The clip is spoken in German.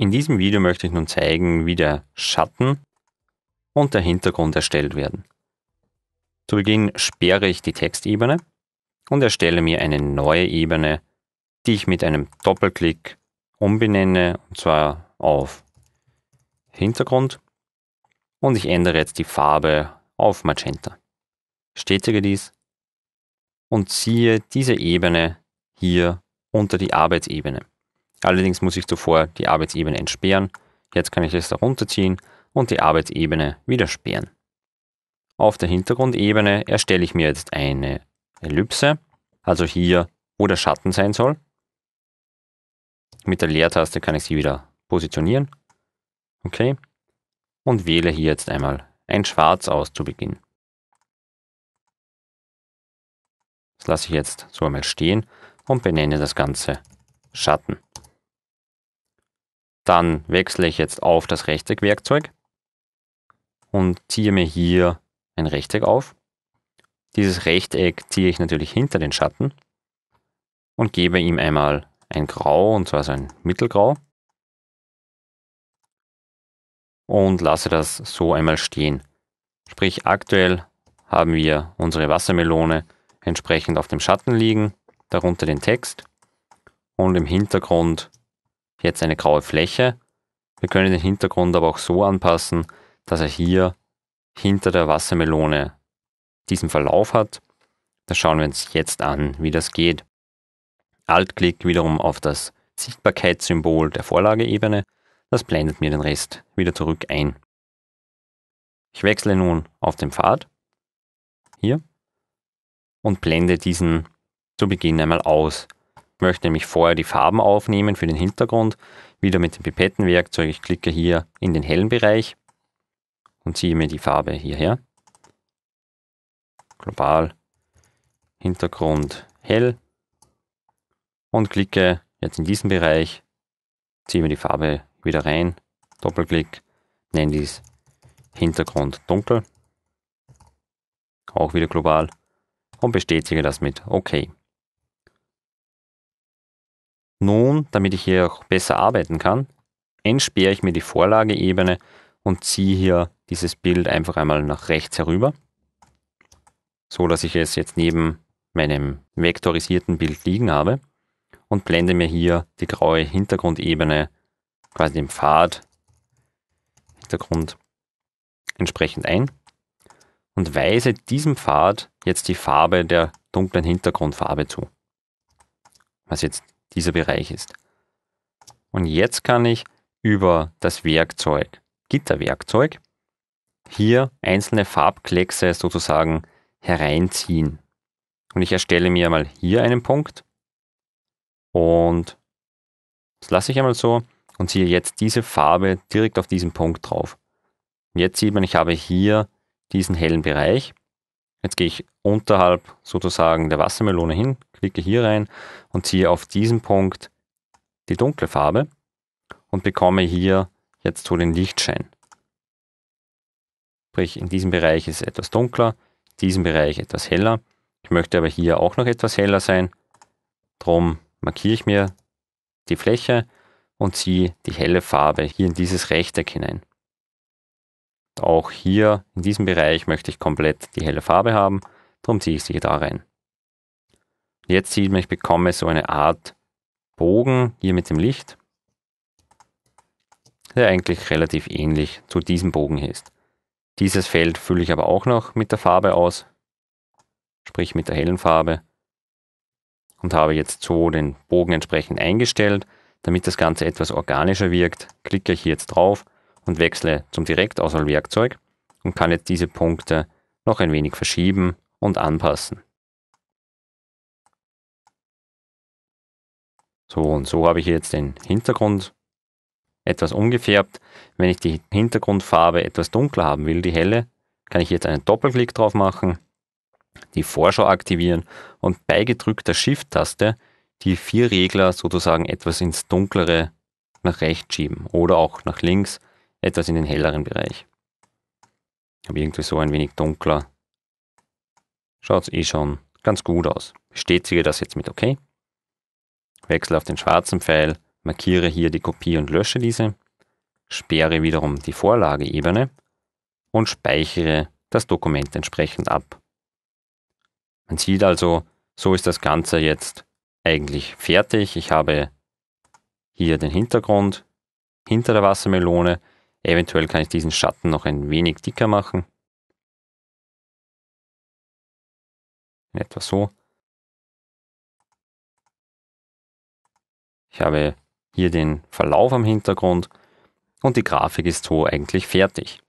In diesem Video möchte ich nun zeigen, wie der Schatten und der Hintergrund erstellt werden. Zu Beginn sperre ich die Textebene und erstelle mir eine neue Ebene, die ich mit einem Doppelklick umbenenne, und zwar auf Hintergrund und ich ändere jetzt die Farbe auf Magenta. Stetige dies und ziehe diese Ebene hier unter die Arbeitsebene. Allerdings muss ich zuvor die Arbeitsebene entsperren. Jetzt kann ich es darunter ziehen und die Arbeitsebene wieder sperren. Auf der Hintergrundebene erstelle ich mir jetzt eine Ellipse, also hier, wo der Schatten sein soll. Mit der Leertaste kann ich sie wieder positionieren. Okay. Und wähle hier jetzt einmal ein Schwarz aus zu Beginn. Das lasse ich jetzt so einmal stehen und benenne das Ganze Schatten. Dann wechsle ich jetzt auf das Rechteckwerkzeug und ziehe mir hier ein Rechteck auf. Dieses Rechteck ziehe ich natürlich hinter den Schatten und gebe ihm einmal ein Grau, und zwar so ein Mittelgrau. Und lasse das so einmal stehen. Sprich, aktuell haben wir unsere Wassermelone entsprechend auf dem Schatten liegen, darunter den Text und im Hintergrund jetzt eine graue Fläche. Wir können den Hintergrund aber auch so anpassen, dass er hier hinter der Wassermelone diesen Verlauf hat. Das schauen wir uns jetzt an, wie das geht. Altklick wiederum auf das Sichtbarkeitssymbol der Vorlageebene. Das blendet mir den Rest wieder zurück ein. Ich wechsle nun auf den Pfad hier und blende diesen zu Beginn einmal aus möchte nämlich vorher die Farben aufnehmen für den Hintergrund. Wieder mit dem Pipettenwerkzeug. Ich klicke hier in den hellen Bereich und ziehe mir die Farbe hierher. Global, Hintergrund hell und klicke jetzt in diesen Bereich, ziehe mir die Farbe wieder rein, Doppelklick, nenne dies Hintergrund dunkel, auch wieder global und bestätige das mit OK. Nun, damit ich hier auch besser arbeiten kann, entsperre ich mir die Vorlageebene und ziehe hier dieses Bild einfach einmal nach rechts herüber, so dass ich es jetzt neben meinem vektorisierten Bild liegen habe und blende mir hier die graue Hintergrundebene, quasi den Pfad, Hintergrund entsprechend ein und weise diesem Pfad jetzt die Farbe der dunklen Hintergrundfarbe zu. Was jetzt dieser Bereich ist. Und jetzt kann ich über das Werkzeug, Gitterwerkzeug, hier einzelne Farbkleckse sozusagen hereinziehen. Und ich erstelle mir mal hier einen Punkt und das lasse ich einmal so und ziehe jetzt diese Farbe direkt auf diesen Punkt drauf. Und jetzt sieht man, ich habe hier diesen hellen Bereich Jetzt gehe ich unterhalb sozusagen der Wassermelone hin, klicke hier rein und ziehe auf diesen Punkt die dunkle Farbe und bekomme hier jetzt so den Lichtschein. Sprich, in diesem Bereich ist es etwas dunkler, in diesem Bereich etwas heller. Ich möchte aber hier auch noch etwas heller sein. Drum markiere ich mir die Fläche und ziehe die helle Farbe hier in dieses Rechteck hinein. Auch hier in diesem Bereich möchte ich komplett die helle Farbe haben, darum ziehe ich sie da rein. Jetzt sieht man, ich bekomme so eine Art Bogen hier mit dem Licht, der eigentlich relativ ähnlich zu diesem Bogen ist. Dieses Feld fülle ich aber auch noch mit der Farbe aus, sprich mit der hellen Farbe und habe jetzt so den Bogen entsprechend eingestellt. Damit das Ganze etwas organischer wirkt, klicke ich hier jetzt drauf und wechsle zum Direktauswahlwerkzeug und kann jetzt diese Punkte noch ein wenig verschieben und anpassen. So und so habe ich jetzt den Hintergrund etwas umgefärbt. Wenn ich die Hintergrundfarbe etwas dunkler haben will, die helle, kann ich jetzt einen Doppelklick drauf machen, die Vorschau aktivieren und bei gedrückter Shift-Taste die vier Regler sozusagen etwas ins Dunklere nach rechts schieben oder auch nach links etwas in den helleren Bereich. Aber irgendwie so ein wenig dunkler. Schaut es eh schon ganz gut aus. Bestätige das jetzt mit OK. Wechsle auf den schwarzen Pfeil, markiere hier die Kopie und lösche diese. Sperre wiederum die Vorlageebene und speichere das Dokument entsprechend ab. Man sieht also, so ist das Ganze jetzt eigentlich fertig. Ich habe hier den Hintergrund hinter der Wassermelone Eventuell kann ich diesen Schatten noch ein wenig dicker machen. Etwa so. Ich habe hier den Verlauf am Hintergrund und die Grafik ist so eigentlich fertig.